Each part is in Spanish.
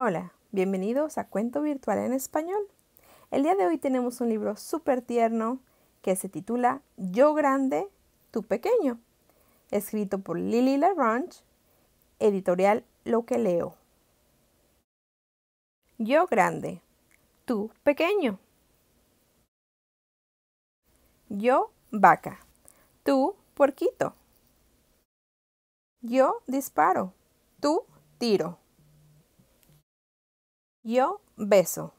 Hola, bienvenidos a Cuento Virtual en Español. El día de hoy tenemos un libro súper tierno que se titula Yo Grande, Tú Pequeño, escrito por Lily LaRange, editorial Lo que Leo. Yo Grande, Tú Pequeño. Yo, vaca. Tú, porquito. Yo disparo. Tú tiro. Yo beso.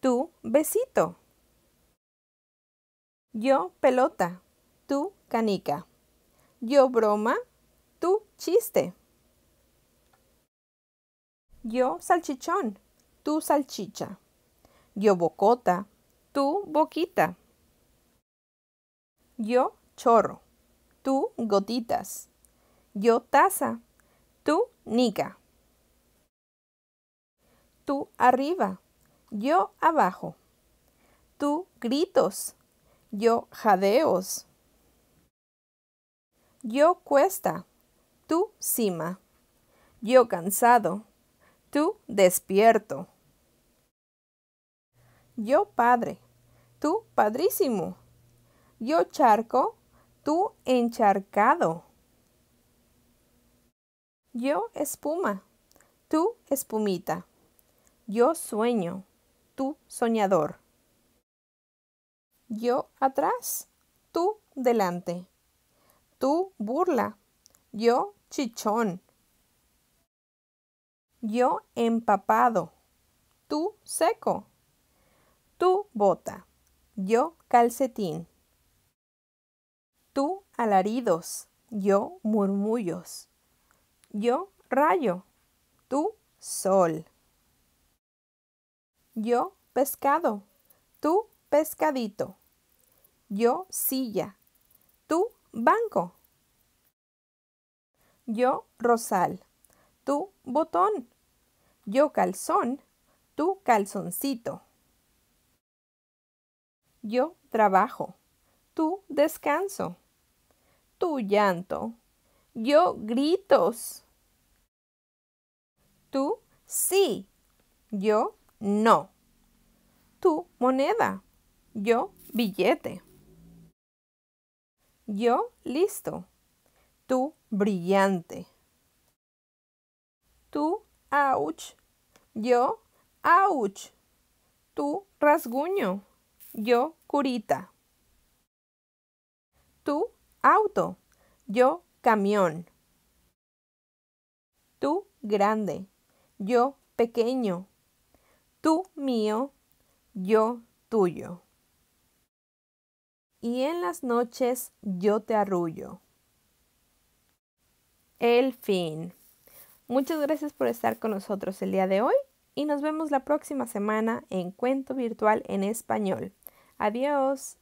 Tú besito. Yo pelota. Tú canica. Yo broma. Tú chiste. Yo salchichón. Tú salchicha. Yo bocota. Tú boquita. Yo chorro, tú gotitas. Yo taza, tú nica. Tú arriba, yo abajo. Tú gritos, yo jadeos. Yo cuesta, tú cima. Yo cansado, tú despierto. Yo padre, tú padrísimo. Yo charco, tú encharcado. Yo espuma, tú espumita. Yo sueño, tú soñador. Yo atrás, tú delante. Tú burla, yo chichón. Yo empapado, tú seco. Tú bota, yo calcetín alaridos, yo murmullos. Yo rayo, tú sol. Yo pescado, tú pescadito. Yo silla, tú banco. Yo rosal, tú botón. Yo calzón, tú calzoncito. Yo trabajo, tú descanso tu llanto, yo gritos. Tú sí, yo no. Tú moneda, yo billete. Yo listo, tú brillante. Tú ouch, yo ouch. Tú rasguño, yo curita. Tú auto, yo camión. Tú grande, yo pequeño. Tú mío, yo tuyo. Y en las noches yo te arrullo. El fin. Muchas gracias por estar con nosotros el día de hoy y nos vemos la próxima semana en Cuento Virtual en Español. Adiós.